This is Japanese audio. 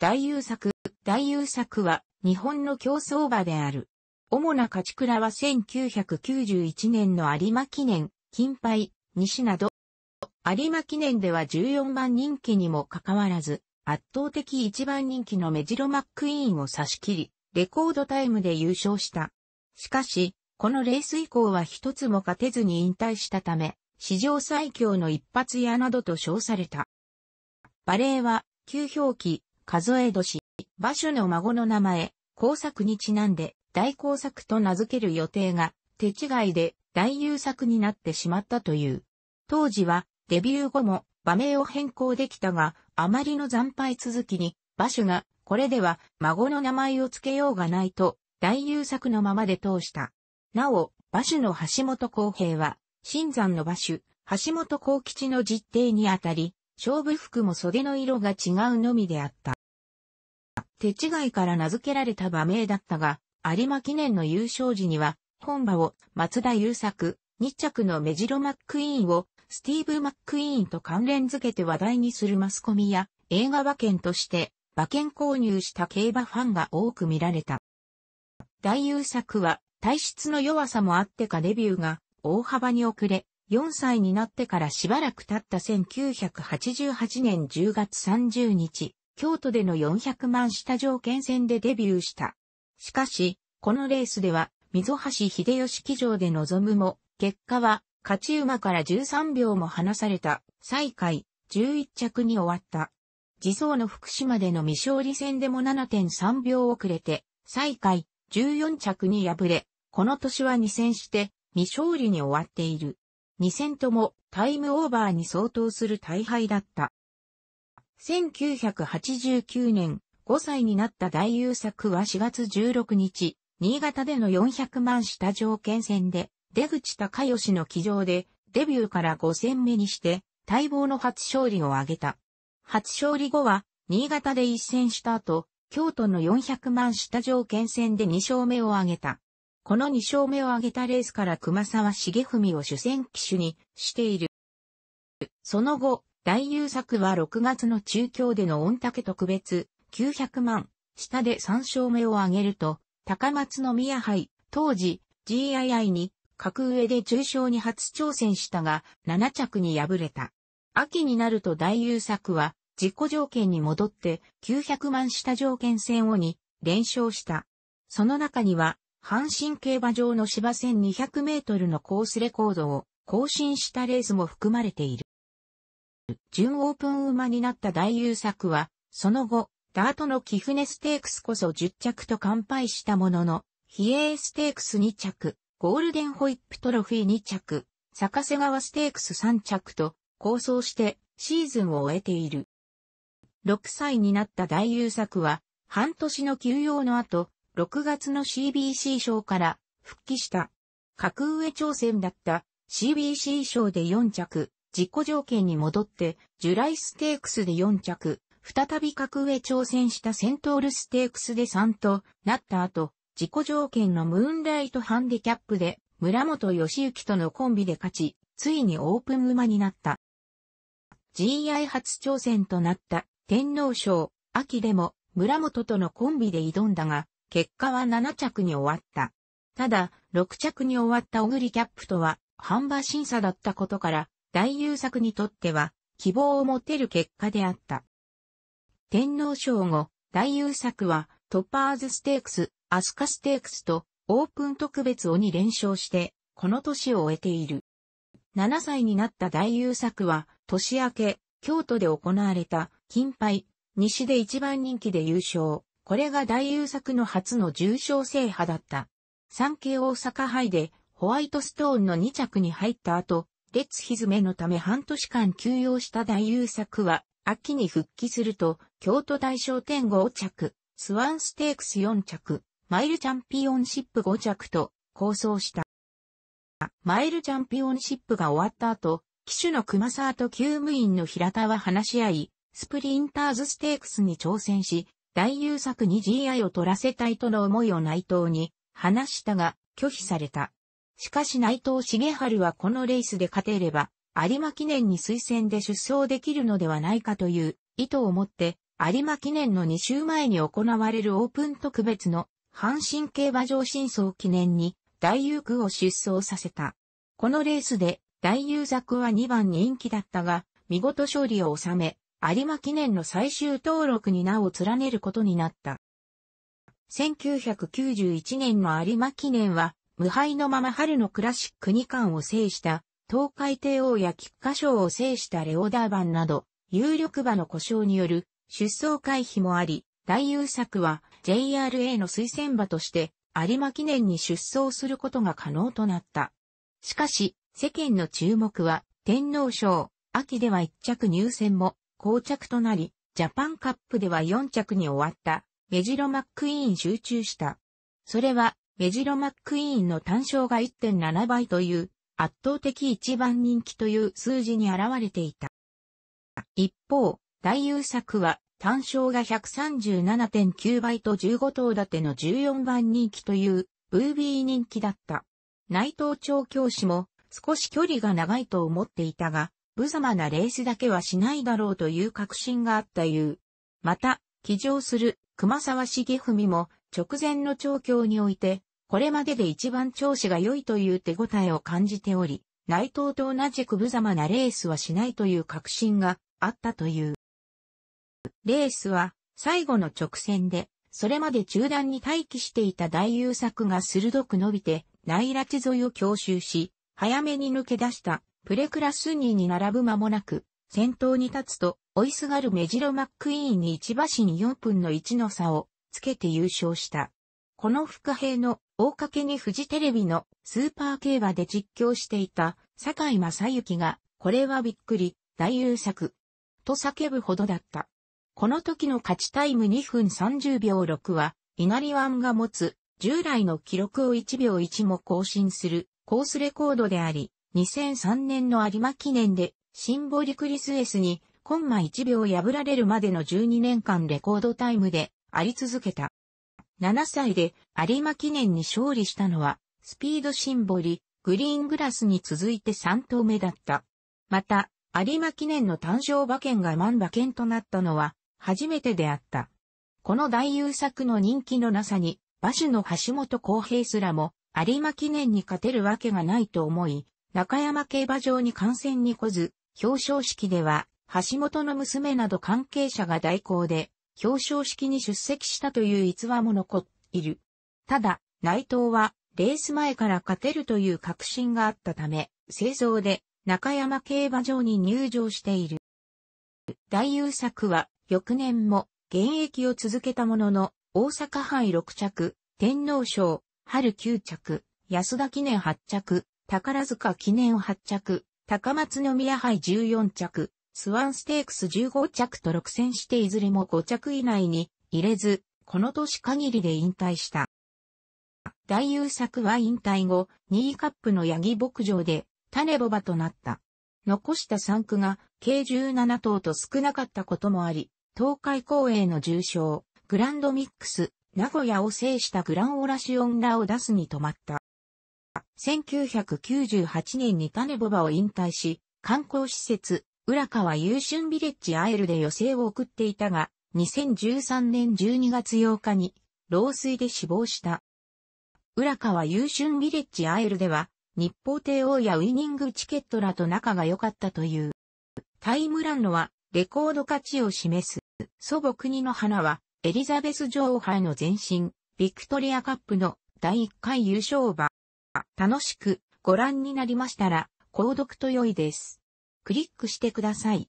大優作。大優作は日本の競争馬である。主な勝ち倉は1991年の有馬記念、金杯、西など。有馬記念では14番人気にもかかわらず、圧倒的1番人気のメジロマックイーンを差し切り、レコードタイムで優勝した。しかし、このレース以降は一つも勝てずに引退したため、史上最強の一発屋などと称された。バレーは、旧表記、数え年、馬主の孫の名前、工作にちなんで、大工作と名付ける予定が、手違いで大優作になってしまったという。当時は、デビュー後も、馬名を変更できたが、あまりの惨敗続きに、馬主が、これでは、孫の名前を付けようがないと、大優作のままで通した。なお、馬主の橋本公平は、新山の馬主、橋本公吉の実定にあたり、勝負服も袖の色が違うのみであった。手違いから名付けられた馬名だったが、有馬記念の優勝時には、本馬を松田優作、2着のメジロ・マックイーンをスティーブ・マックイーンと関連付けて話題にするマスコミや映画馬券として馬券購入した競馬ファンが多く見られた。大優作は体質の弱さもあってかデビューが大幅に遅れ、4歳になってからしばらく経った1988年10月30日、京都での400万下条件戦でデビューした。しかし、このレースでは、溝橋秀吉騎乗で臨むも、結果は、勝ち馬から13秒も離された、最下位、11着に終わった。自走の福島での未勝利戦でも7.3秒遅れて、最下位、14着に敗れ、この年は2戦して、未勝利に終わっている。2戦ともタイムオーバーに相当する大敗だった。1989年、5歳になった大優作は4月16日、新潟での400万下条件戦で、出口隆義の騎乗で、デビューから5戦目にして、待望の初勝利を挙げた。初勝利後は、新潟で一戦した後、京都の400万下条件戦で2勝目を挙げた。この2勝目を挙げたレースから熊沢重文を主戦騎手にしている。その後、大優作は6月の中京での御嶽特別、900万、下で3勝目を挙げると、高松宮杯、当時、GII に、格上で重賞に初挑戦したが、7着に敗れた。秋になると大優作は、自己条件に戻って、900万下条件戦をに、連勝した。その中には、阪神競馬場の芝1 200メートルのコースレコードを更新したレースも含まれている。準オープン馬になった大優作は、その後、ダートの貴船ステークスこそ10着と完敗したものの、比叡ステークス2着、ゴールデンホイップトロフィー2着、逆瀬川ステークス3着と、構想してシーズンを終えている。6歳になった大優作は、半年の休養の後、6月の CBC 賞から復帰した。格上挑戦だった CBC 賞で4着、自己条件に戻って、ジュライステークスで4着、再び格上挑戦したセントールステークスで3となった後、自己条件のムーンライトハンディキャップで村本義行とのコンビで勝ち、ついにオープン馬になった。GI 初挑戦となった天皇賞、秋でも村本とのコンビで挑んだが、結果は7着に終わった。ただ、6着に終わった小栗キャップとは、販売審査だったことから、大優作にとっては希望を持てる結果であった。天皇賞後、大優作はトッパーズステークス、アスカステークスとオープン特別を連勝して、この年を終えている。7歳になった大優作は、年明け、京都で行われた、金杯、西で一番人気で優勝。これが大優作の初の重賞制覇だった。産経大阪杯で、ホワイトストーンの2着に入った後、列ひずめのため半年間休養した大優作は、秋に復帰すると、京都大商店5着、スワンステークス4着、マイルチャンピオンシップ5着と、構想した。マイルチャンピオンシップが終わった後、騎手の熊沢と厩務員の平田は話し合い、スプリンターズステークスに挑戦し、大優作に GI を取らせたいとの思いを内藤に話したが拒否された。しかし内藤茂春はこのレースで勝てれば、有馬記念に推薦で出走できるのではないかという意図を持って、有馬記念の2週前に行われるオープン特別の阪神競馬場真相記念に大遊区を出走させた。このレースで大遊作は2番人気だったが、見事勝利を収め、有馬記念の最終登録に名を連ねることになった。1991年の有馬記念は、無敗のまま春のクラシック2冠を制した、東海帝王や菊花賞を制したレオダーバンなど、有力馬の故障による出走回避もあり、大優作は JRA の推薦馬として有馬記念に出走することが可能となった。しかし、世間の注目は天皇賞、秋では1着入選も膠着となり、ジャパンカップでは4着に終わったメジロ・マックイーン集中した。それはメジロ・マックイーンの単勝が1.7倍という圧倒的一番人気という数字に現れていた。一方、大優作は単勝が137.9倍と15頭立ての14番人気というブービー人気だった。内藤調教師も少し距離が長いと思っていたが、無様なレースだけはしないだろうという確信があったいう。また、騎乗する熊沢茂文も直前の調教においてこれまでで一番調子が良いという手応えを感じており、内藤と同じく無様なレースはしないという確信があったという。レースは最後の直線で、それまで中断に待機していた大優作が鋭く伸びて、内拉地沿いを強襲し、早めに抜け出したプレクラス2に並ぶ間もなく、先頭に立つと、追いすがるメジロマックイーンに1橋に4分の1の差をつけて優勝した。この副兵の大掛けにフジテレビのスーパー競馬で実況していた坂井正幸が、これはびっくり、大優作。と叫ぶほどだった。この時の勝ちタイム2分30秒6は、稲荷湾が持つ従来の記録を1秒1も更新するコースレコードであり、2003年の有馬記念でシンボリクリスエスにコンマ1秒破られるまでの12年間レコードタイムであり続けた。7歳で有馬記念に勝利したのは、スピードシンボリ、グリーングラスに続いて3頭目だった。また、有馬記念の誕生馬券が万馬券となったのは、初めてであった。この大優作の人気のなさに、馬主の橋本公平すらも、有馬記念に勝てるわけがないと思い、中山競馬場に観戦に来ず、表彰式では、橋本の娘など関係者が代行で、表彰式に出席したという逸話も残っている。ただ、内藤は、レース前から勝てるという確信があったため、製造で中山競馬場に入場している。大優作は、翌年も現役を続けたものの、大阪杯6着、天皇賞、春9着、安田記念8着、宝塚記念8着、高松宮杯14着、スワンステークス15着と6戦していずれも5着以内に入れず、この年限りで引退した。大優作は引退後、2位カップのヤギ牧場で種ボバとなった。残した3区が計17頭と少なかったこともあり、東海公営の重賞、グランドミックス、名古屋を制したグランオラシオンラを出すに止まった。1998年に種ボバを引退し、観光施設、浦川優春ビレッジアエルで余生を送っていたが、2013年12月8日に、老衰で死亡した。浦川優春ビレッジアエルでは、日報帝王やウイニングチケットらと仲が良かったという。タイムランドは、レコード価値を示す。祖母国の花は、エリザベス女王杯の前身、ビクトリアカップの第1回優勝馬。楽しくご覧になりましたら、購読と良いです。クリックしてください。